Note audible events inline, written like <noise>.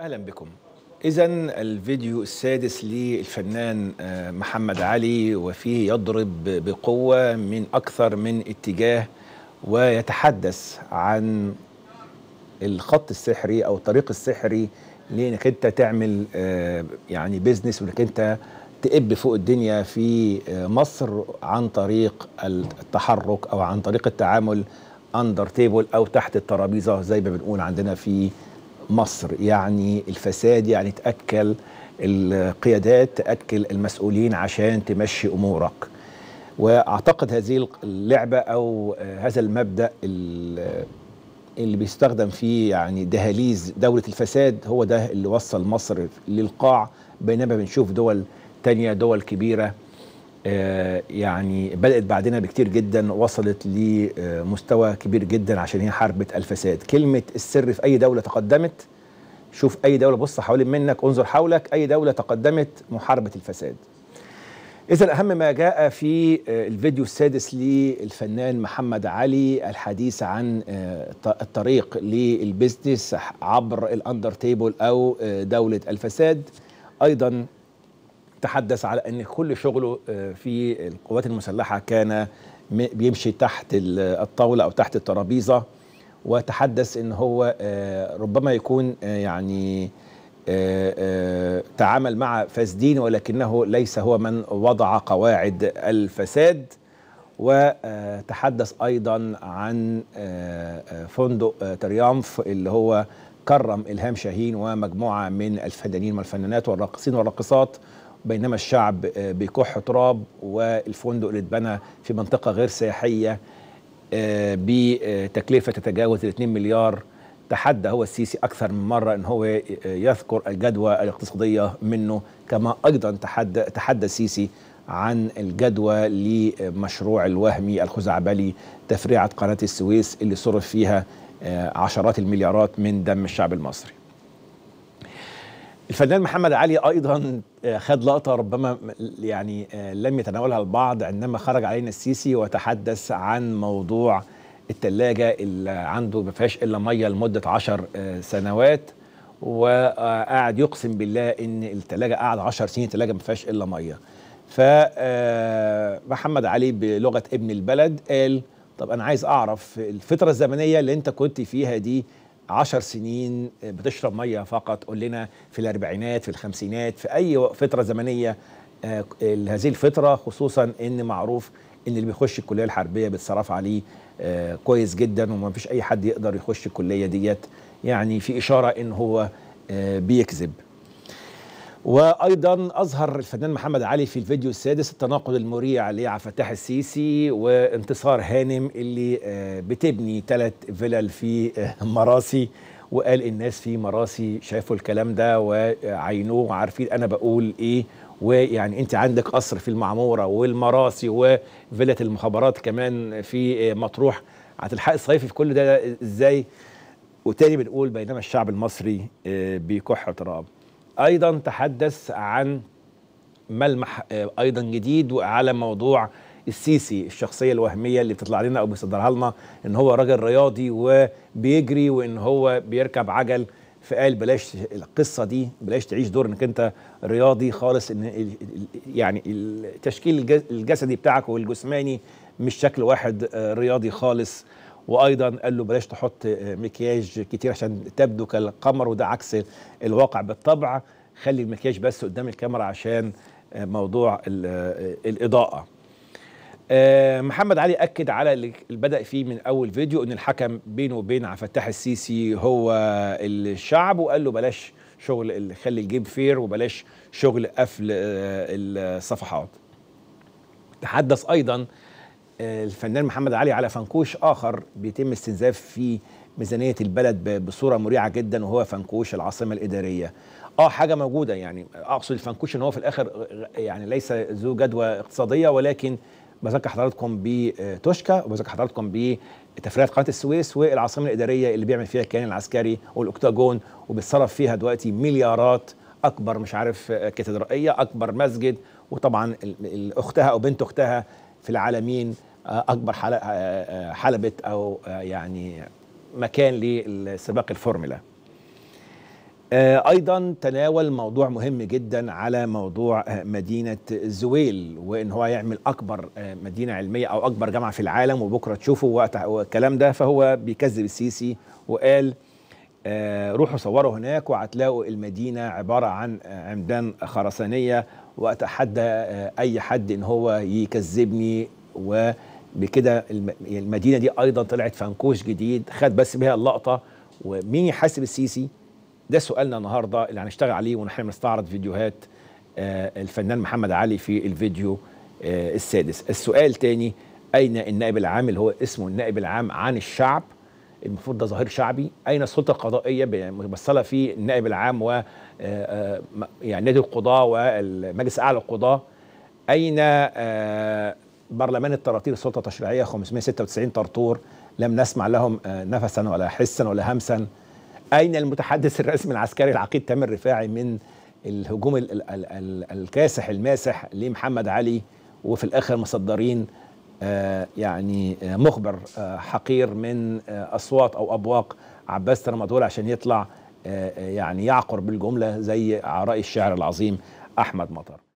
اهلا بكم اذا الفيديو السادس للفنان آه، محمد علي وفيه يضرب بقوه من اكثر من اتجاه ويتحدث عن الخط السحري او الطريق السحري لانك انت تعمل آه، يعني بيزنس وانك انت تقب فوق الدنيا في آه، مصر عن طريق التحرك او عن طريق التعامل اندر تيبل او تحت الترابيزه زي ما بنقول عندنا في مصر يعني الفساد يعني تأكل القيادات تأكل المسؤولين عشان تمشي أمورك وأعتقد هذه اللعبة أو هذا المبدأ اللي بيستخدم فيه يعني دهاليز دولة الفساد هو ده اللي وصل مصر للقاع بينما بنشوف دول تانية دول كبيرة آه، يعني بدأت بعدنا بكتير جدا وصلت لمستوى كبير جدا عشان هي حربة الفساد كلمة السر في أي دولة تقدمت شوف أي دولة بص حوالي منك انظر حولك أي دولة تقدمت محاربة الفساد إذا أهم ما جاء في آه، الفيديو السادس للفنان محمد علي الحديث عن آه، الطريق للبزنس عبر الأندر تيبل أو دولة الفساد أيضا تحدث على ان كل شغله آه، في القوات المسلحه كان بيمشي تحت الطاوله او تحت الترابيزه وتحدث ان هو آه، ربما يكون آه، يعني تعامل مع فاسدين ولكنه ليس هو من وضع قواعد الفساد وتحدث ايضا عن فندق تريامف اللي هو كرم الهام شاهين ومجموعه من الفنانين والفنانات والراقصين والراقصات بينما الشعب آه، بيكح تراب والفندق اللي اتبنى في منطقه غير سياحيه آه، بتكلفه تتجاوز ال 2 مليار تحدى هو السيسي اكثر من مره ان هو آه، يذكر الجدوى الاقتصاديه منه كما ايضا تحدى تحدى السيسي عن الجدوى لمشروع الوهمي الخزعبلي تفريعه قناه السويس اللي صرف فيها عشرات المليارات من دم الشعب المصري الفنان محمد علي ايضا آه، خد لقطه ربما يعني آه، لم يتناولها البعض عندما خرج علينا السيسي وتحدث عن موضوع الثلاجه اللي عنده ما فيهاش الا ميه لمده عشر آه، سنوات وقاعد يقسم بالله ان الثلاجه قعد 10 سنين الثلاجه ما فيهاش الا ميه ف محمد علي بلغه ابن البلد قال طب انا عايز اعرف الفتره الزمنيه اللي انت كنت فيها دي 10 سنين بتشرب ميه فقط قول لنا في الاربعينات في الخمسينات في اي فتره زمنيه آه، هذه الفتره خصوصا ان معروف ان اللي بيخش الكليه الحربيه بيتصرف عليه آه، كويس جدا وما فيش اي حد يقدر يخش الكليه ديت يعني في اشاره ان هو آه، بيكذب وايضا اظهر الفنان محمد علي في الفيديو السادس التناقض المريع لعفتاح السيسي وانتصار هانم اللي آه، بتبني ثلاث فلل في آه، مراسي وقال الناس في مراسي شافوا الكلام ده وعينوه وعارفين انا بقول ايه ويعني انت عندك قصر في المعموره والمراسي وفيلة المخابرات كمان في آه، مطروح هتلحق الصيفي في كل ده ازاي وتاني بنقول بينما الشعب المصري بيكح تراب ايضا تحدث عن ملمح آه، ايضا جديد على موضوع السيسي الشخصيه الوهميه اللي بتطلع لنا او بيصدرها لنا ان هو راجل رياضي وبيجري وان هو بيركب عجل فقال بلاش القصه دي بلاش تعيش دور انك انت رياضي خالص ان يعني التشكيل الجسدي بتاعك والجسماني مش شكل واحد آه، رياضي خالص وايضا قال له بلاش تحط آه، مكياج كتير عشان تبدو كالقمر وده عكس الواقع بالطبع خلي المكياج بس قدام الكاميرا عشان آه، موضوع آه، الاضاءه محمد علي اكد على اللي بدا فيه من اول فيديو ان الحكم بينه وبين عبد الفتاح السيسي هو الشعب وقال له بلاش شغل خلي الجيم فير وبلاش شغل قفل الصفحات تحدث ايضا الفنان محمد علي على فنكوش اخر بيتم استنزاف فيه ميزانيه البلد بصوره مريعه جدا وهو فنكوش العاصمه الاداريه اه حاجه موجوده يعني اقصد الفنكوش ان هو في الاخر يعني ليس ذو جدوى اقتصاديه ولكن بذكر حضراتكم بتوشكا وبذكر حضراتكم بتفريغ قناه السويس والعاصمه الاداريه اللي بيعمل فيها الكيان العسكري والاكتاجون وبيتصرف فيها دلوقتي مليارات اكبر مش عارف كاتدرائيه اكبر مسجد وطبعا اختها او بنت اختها في العالمين اكبر حلبة او يعني مكان لسباق الفورمولا ايضا تناول موضوع مهم جدا على موضوع مدينه زويل وان هو يعمل اكبر مدينه علميه او اكبر جامعه في العالم وبكره تشوفوا وقت والكلام ده فهو بيكذب السيسي وقال آه، روحوا صوروا هناك وهتلاقوا المدينه عباره عن عمدان خرسانيه واتحدى آه، اي حد ان هو يكذبني و بكده يعني المدينه دي ايضا طلعت فنكوش جديد خد بس بها اللقطه ومين يحاسب السيسي ده سؤالنا النهارده اللي هنشتغل عليه ونحن بنستعرض فيديوهات آه، الفنان محمد علي في الفيديو آه، السادس السؤال تاني اين النائب العام اللي هو اسمه النائب العام عن الشعب المفروض ده ظهير شعبي اين السلطه القضائيه يعني ممثله في النائب العام و آه، يعني نادي القضاه والمجلس الاعلى للقضاه اين برلمان الطراطير السلطه التشريعيه 596 طرطور لم نسمع لهم آه، نفسا ولا حسا ولا همسا اين المتحدث <laughs> الرسمي العسكري العقيد تامر رفاعي من الهجوم الـ الـ الـ الـ الكاسح الماسح لمحمد علي وفي الاخر مصدرين آه يعني آه مخبر آه حقير من آه، اصوات او ابواق عباس رمضان عشان يطلع آه، يعني يعقر بالجمله زي عراء الشاعر العظيم احمد مطر